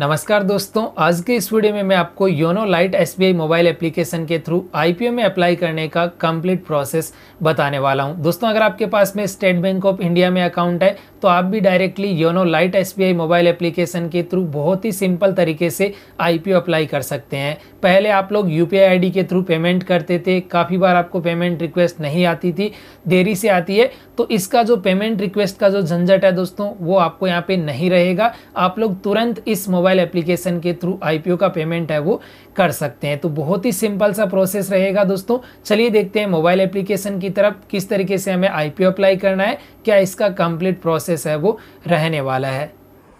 नमस्कार दोस्तों आज के इस वीडियो में मैं आपको YONO lite S mobile application के थ्रू आईपीओ में अप्लाई करने का कंप्लीट प्रोसेस बताने वाला हूं दोस्तों अगर आपके पास में स्टेट बैंक ऑफ इंडिया में अकाउंट है तो आप भी directly YONO lite S mobile application के थ्रू बहुत ही सिंपल तरीके से आई अप्लाई कर सकते हैं पहले आप लोग यू पी के थ्रू पेमेंट करते थे काफ़ी बार आपको पेमेंट रिक्वेस्ट नहीं आती थी देरी से आती है तो इसका जो पेमेंट रिक्वेस्ट का जो झंझट है दोस्तों वो आपको यहाँ पर नहीं रहेगा आप लोग तुरंत इस मोबाइल मोबाइल एप्लीकेशन के थ्रू आईपीओ का पेमेंट है वो कर सकते हैं तो बहुत ही सिंपल सा प्रोसेस रहेगा दोस्तों चलिए देखते हैं मोबाइल एप्लीकेशन की तरफ किस तरीके से हमें आईपीओ अप्लाई करना है क्या इसका कंप्लीट प्रोसेस है वो रहने वाला है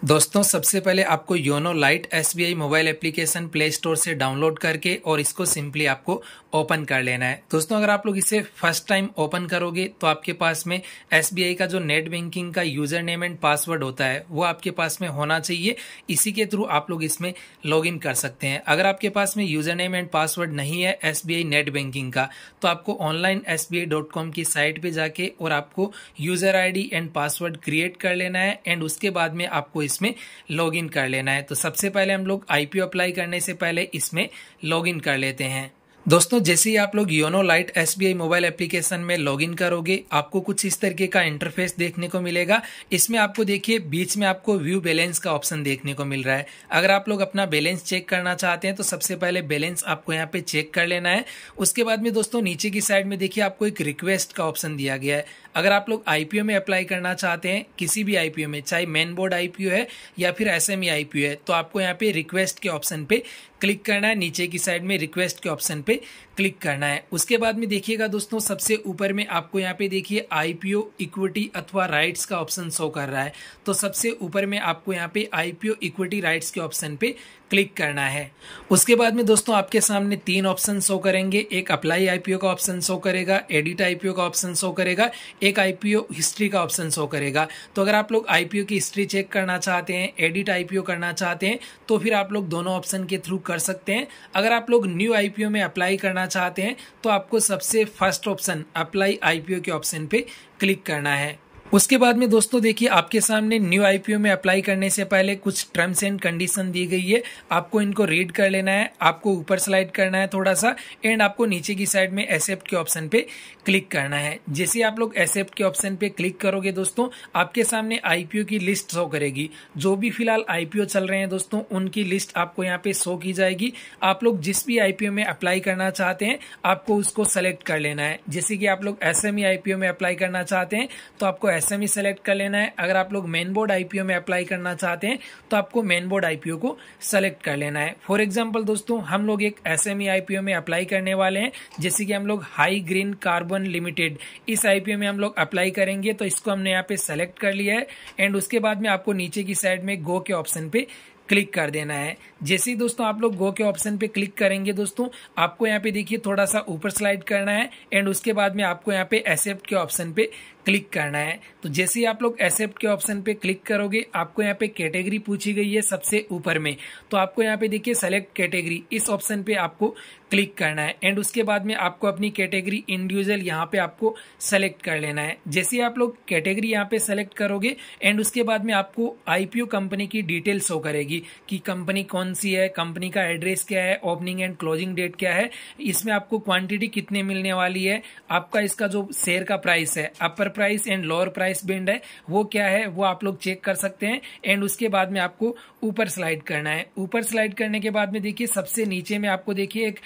दोस्तों सबसे पहले आपको YONO lite S mobile application play store से डाउनलोड करके और इसको सिंपली आपको ओपन कर लेना है दोस्तों अगर आप लोग इसे फर्स्ट टाइम ओपन करोगे तो आपके पास में एस का जो नेट बैंकिंग का यूजर नेम एंड पासवर्ड होता है वो आपके पास में होना चाहिए इसी के थ्रू आप लोग इसमें लॉग कर सकते हैं अगर आपके पास में यूजर नेम एंड पासवर्ड नहीं है एस नेट बैंकिंग का तो आपको ऑनलाइन एस की साइट पर जाके और आपको user I and password create कर लेना है एंड उसके बाद में आपको इसमें लॉगिन कर लेना है तो सबसे पहले हम लोग आईपीओ अप्लाई करने से पहले इसमें लॉगिन कर लेते हैं दोस्तों जैसे ही आप लोग YONO lite S mobile application में लॉगिन करोगे आपको कुछ इस तरीके का इंटरफेस देखने को मिलेगा इसमें आपको देखिए बीच में आपको व्यू बैलेंस का ऑप्शन देखने को मिल रहा है अगर आप लोग अपना बैलेंस चेक करना चाहते हैं तो सबसे पहले बैलेंस आपको यहाँ पे चेक कर लेना है उसके बाद में दोस्तों नीचे की साइड में देखिए आपको एक रिक्वेस्ट का ऑप्शन दिया गया है अगर आप लोग आईपीओ में अप्लाई करना चाहते हैं किसी भी आईपीओ में चाहे मेन बोर्ड आईपीओ है या फिर एसएमई एम e है तो आपको यहाँ पे रिक्वेस्ट के ऑप्शन पे क्लिक करना है नीचे की साइड में रिक्वेस्ट के ऑप्शन पे Oui. क्लिक करना है उसके बाद में देखिएगा दोस्तों सबसे ऊपर में आपको यहाँ पे देखिए आईपीओ इक्विटी अथवा राइट्स का ऑप्शन शो कर रहा है तो सबसे ऊपर में आपको यहाँ पे आईपीओ इक्विटी राइट्स के ऑप्शन पे क्लिक करना है उसके बाद में दोस्तों आपके सामने तीन ऑप्शन शो करेंगे एक अप्लाई आईपीओ का ऑप्शन शो करेगा एडिट आईपीओ का ऑप्शन शो करेगा एक आईपीओ हिस्ट्री का ऑप्शन शो करेगा तो अगर आप लोग आईपीओ की हिस्ट्री चेक करना चाहते हैं एडिट आईपीओ करना चाहते हैं तो फिर आप लोग दोनों ऑप्शन के थ्रू कर सकते हैं अगर आप लोग न्यू आईपीओ में अप्लाई करना चाहते हैं तो आपको सबसे फर्स्ट ऑप्शन अप्लाई आईपीओ के ऑप्शन पे क्लिक करना है उसके बाद में दोस्तों देखिए आपके सामने न्यू आईपीओ में अप्लाई करने से पहले कुछ टर्म्स एंड कंडीशन दी गई है आपको इनको रीड कर लेना है आपको ऊपर स्लाइड करना है थोड़ा सा एंड आपको नीचे की साइड में एक्सेप्ट के ऑप्शन पे क्लिक करना है जैसे आप लोग एक्सेप्ट के ऑप्शन पे क्लिक करोगे दोस्तों आपके सामने आईपीओ की लिस्ट शो करेगी जो भी फिलहाल आईपीओ चल रहे हैं दोस्तों उनकी लिस्ट आपको यहाँ पे शो की जाएगी आप लोग जिस भी आईपीओ में अप्लाई करना चाहते हैं आपको उसको सेलेक्ट कर लेना है जैसे कि आप लोग एस आईपीओ e में अप्लाई करना चाहते हैं तो आपको एसएमई एम सेलेक्ट कर लेना है अगर आप लोग मेन बोर्ड आईपीओ में अप्लाई करना चाहते हैं तो आपको मेन बोर्ड आईपीओ को सेलेक्ट कर लेना है फॉर एग्जाम्पल दोस्तों हम लोग एक एस एम ई आईपीओ में अप्लाई करने वाले हैं जैसे कि हम लोग हाई ग्रीन कार्बन लिमिटेड इस आईपीओ में हम लोग अप्लाई करेंगे तो इसको हमने यहाँ पे सेलेक्ट कर लिया है एंड उसके बाद में आपको नीचे की साइड में गो के ऑप्शन पे क्लिक कर देना है जैसे ही दोस्तों आप लोग गो के ऑप्शन पे क्लिक करेंगे दोस्तों आपको यहाँ पे देखिए थोड़ा सा ऊपर स्लाइड करना है एंड उसके बाद में आपको यहाँ पे एक्सेप्ट के ऑप्शन पे क्लिक करना है तो जैसे ही आप लोग एक्सेप्ट के ऑप्शन पे क्लिक करोगे आपको यहाँ पे कैटेगरी पूछी गई है सबसे ऊपर में तो आपको यहाँ पे देखिए सेलेक्ट कैटेगरी इस ऑप्शन पे आपको क्लिक करना है एंड उसके बाद में आपको अपनी कैटेगरी इंडिविजुअल यहाँ पे आपको सेलेक्ट कर लेना है जैसे ही आप लोग कैटेगरी यहाँ पे सेलेक्ट करोगे एंड उसके बाद में आपको आईपीओ कंपनी की डिटेल शो करेगी कि कंपनी कौन सी है कंपनी का एड्रेस क्या है ओपनिंग एंड क्लोजिंग डेट क्या है इसमें आपको क्वांटिटी कितने मिलने वाली है आपका इसका जो शेयर का प्राइस है upper price and lower price band है वो क्या है वो आप लोग चेक कर सकते हैं एंड उसके बाद में आपको ऊपर स्लाइड करना है ऊपर स्लाइड करने के बाद में देखिए सबसे नीचे में आपको देखिए एक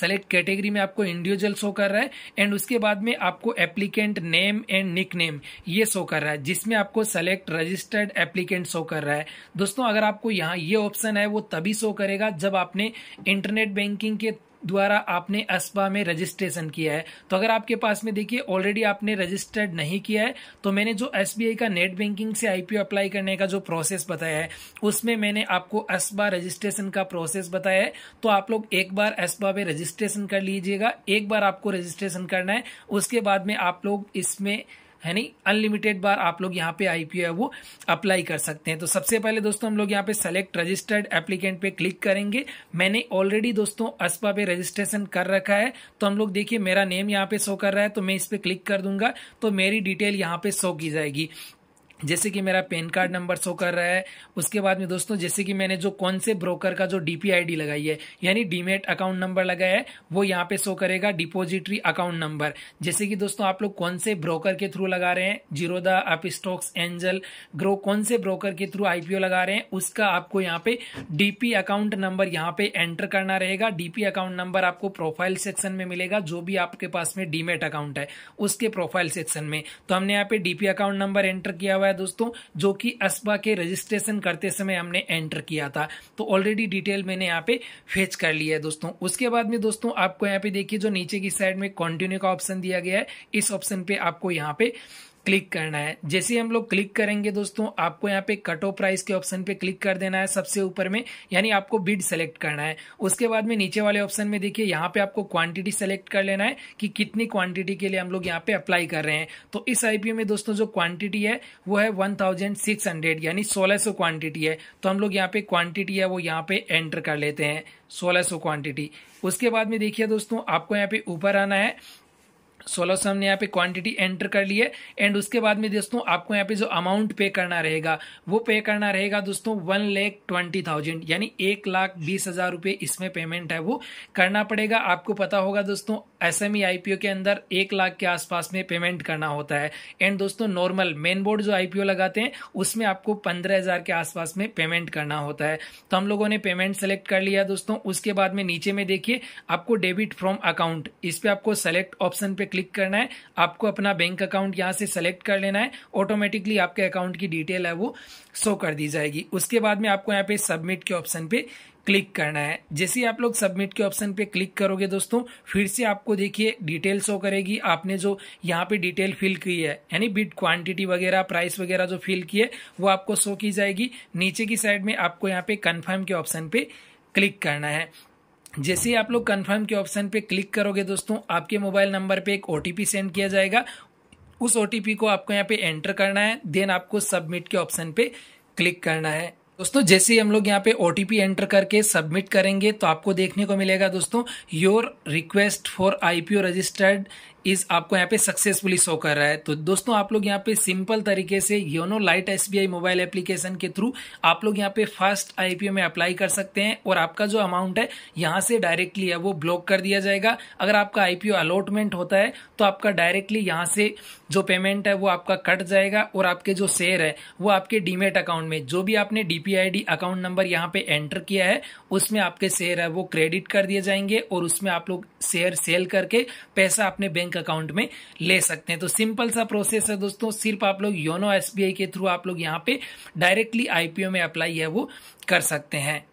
सेलेक्ट कैटेगरी में आपको इंडिविजुअल शो कर रहा है एंड उसके बाद में आपको applicant name and nickname ये शो कर रहा है जिसमें आपको सेलेक्ट रजिस्टर्ड एप्लीकेंट शो कर रहा है दोस्तों अगर आपको यहाँ ये ऑप्शन है वो तभी शो करेगा जब आपने इंटरनेट बैंकिंग के द्वारा आपने अस्पा में रजिस्ट्रेशन किया है तो अगर आपके पास में देखिए ऑलरेडी आपने रजिस्टर्ड नहीं किया है तो मैंने जो एस का नेट बैंकिंग से आईपीओ अप्लाई करने का जो प्रोसेस बताया है उसमें मैंने आपको अस्पा रजिस्ट्रेशन का प्रोसेस बताया है तो आप लोग एक बार अस्पा में रजिस्ट्रेशन कर लीजिएगा एक बार आपको रजिस्ट्रेशन करना है उसके बाद में आप लोग इसमें है नहीं अनलिमिटेड बार आप लोग यहाँ पे आईपीओ है वो अप्लाई कर सकते हैं तो सबसे पहले दोस्तों हम लोग यहाँ पे सेलेक्ट रजिस्टर्ड एप्लीकेंट पे क्लिक करेंगे मैंने ऑलरेडी दोस्तों अस्पा पे रजिस्ट्रेशन कर रखा है तो हम लोग देखिए मेरा नेम यहाँ पे शो कर रहा है तो मैं इस पर क्लिक कर दूंगा तो मेरी डिटेल यहाँ पे शो की जाएगी जैसे कि मेरा पैन कार्ड नंबर शो कर रहा है उसके बाद में दोस्तों जैसे कि मैंने जो कौन से ब्रोकर का जो आई डी लगाई है यानी डीमेट अकाउंट नंबर लगाया है वो यहाँ पे शो करेगा डिपोजिटरी अकाउंट नंबर जैसे कि दोस्तों आप लोग कौन से ब्रोकर के थ्रू लगा रहे हैं जीरोदा आप स्टॉक्स एंजल ग्रो कौन से ब्रोकर के थ्रू आईपीओ लगा रहे हैं उसका आपको यहाँ पे डीपी अकाउंट नंबर यहाँ पे एंटर करना रहेगा डीपी अकाउंट नंबर आपको प्रोफाइल सेक्शन में मिलेगा जो भी आपके पास में डीमेट अकाउंट है उसके प्रोफाइल सेक्शन में तो हमने यहाँ पे डीपी अकाउंट नंबर एंटर किया हुआ हुआ है दोस्तों जो कि अस्पा के रजिस्ट्रेशन करते समय हमने एंटर किया था तो ऑलरेडी डिटेल मैंने यहाँ पे फेच कर लिया है दोस्तों उसके बाद में दोस्तों आपको यहाँ पे देखिए जो नीचे की साइड में कंटिन्यू का ऑप्शन दिया गया है इस ऑप्शन पे आपको यहाँ पे क्लिक करना है जैसे हम लोग क्लिक करेंगे दोस्तों आपको यहाँ पे कट ऑफ प्राइस के ऑप्शन पे क्लिक कर देना है सबसे ऊपर में यानी आपको बिड सेलेक्ट करना है उसके बाद में नीचे वाले ऑप्शन में देखिए यहाँ पे आपको क्वांटिटी सेलेक्ट कर लेना है कि कितनी क्वांटिटी के लिए हम लोग यहाँ पे अप्लाई कर रहे हैं तो इस आईपीओ में दोस्तों जो क्वांटिटी है वो है वन यानी सोलह क्वांटिटी है तो हम लोग यहाँ पे क्वांटिटी है वो यहाँ पे एंटर कर लेते हैं सोलह क्वांटिटी उसके बाद में देखिए दोस्तों आपको यहाँ पे ऊपर आना है सोलह सौ हमने यहाँ पे क्वांटिटी एंटर कर ली है एंड उसके बाद में दोस्तों आपको यहाँ पे जो अमाउंट पे करना रहेगा वो पे करना रहेगा दोस्तों वन लेख ट्वेंटी थाउजेंड यानी एक लाख बीस हज़ार रुपये इसमें पेमेंट है वो करना पड़ेगा आपको पता होगा दोस्तों एस एम e के अंदर एक लाख के आसपास में पेमेंट करना होता है एंड दोस्तों नॉर्मल मेन बोर्ड जो आई लगाते हैं उसमें आपको पंद्रह हज़ार के आसपास में पेमेंट करना होता है तो हम लोगों ने पेमेंट सेलेक्ट कर लिया दोस्तों उसके बाद में नीचे में देखिए आपको डेबिट फ्रॉम अकाउंट इस पर आपको सेलेक्ट ऑप्शन पे क्लिक करना है आपको अपना बैंक अकाउंट यहाँ से सेलेक्ट कर लेना है ऑटोमेटिकली आपके अकाउंट की डिटेल है वो शो कर दी जाएगी उसके बाद में आपको यहाँ पे सबमिट के ऑप्शन पे क्लिक करना है जैसे ही आप लोग सबमिट के ऑप्शन पे क्लिक करोगे दोस्तों फिर से आपको देखिए डिटेल शो करेगी आपने जो यहाँ पे डिटेल फिल की है यानी बिट क्वांटिटी वगैरह प्राइस वगैरह जो फिल की है वो आपको शो की जाएगी नीचे की साइड में आपको यहाँ पे कंफर्म के ऑप्शन पे क्लिक करना है जैसे ही आप लोग कन्फर्म के ऑप्शन पे क्लिक करोगे दोस्तों आपके मोबाइल नंबर पे एक ओ सेंड किया जाएगा उस ओ को आपको यहाँ पे एंटर करना है देन आपको सबमिट के ऑप्शन पे क्लिक करना है दोस्तों जैसे ही हम लोग यहाँ पे ओ एंटर करके सबमिट करेंगे तो आपको देखने को मिलेगा दोस्तों your request for IPO registered is आपको यहाँ पे सक्सेसफुली शो कर रहा है तो दोस्तों आप लोग यहाँ पे सिंपल तरीके से YONO lite SBI mobile application के थ्रू आप लोग यहाँ पे फर्स्ट आईपीओ में अप्लाई कर सकते हैं और आपका जो अमाउंट है यहाँ से डायरेक्टली है वो ब्लॉक कर दिया जाएगा अगर आपका आईपीओ अलॉटमेंट होता है तो आपका डायरेक्टली यहाँ से जो पेमेंट है वो आपका कट जाएगा और आपके जो शेयर है वो आपके डीमेट अकाउंट में जो भी आपने डीपीआईडी अकाउंट नंबर यहाँ पे एंटर किया है उसमें आपके शेयर है वो क्रेडिट कर दिए जाएंगे और उसमें आप लोग शेयर सेल करके पैसा अपने बैंक बैंक अकाउंट में ले सकते हैं तो सिंपल सा प्रोसेस है दोस्तों सिर्फ आप लोग योनो एसबीआई के थ्रू आप लोग यहाँ पे डायरेक्टली आईपीओ में अप्लाई है वो कर सकते हैं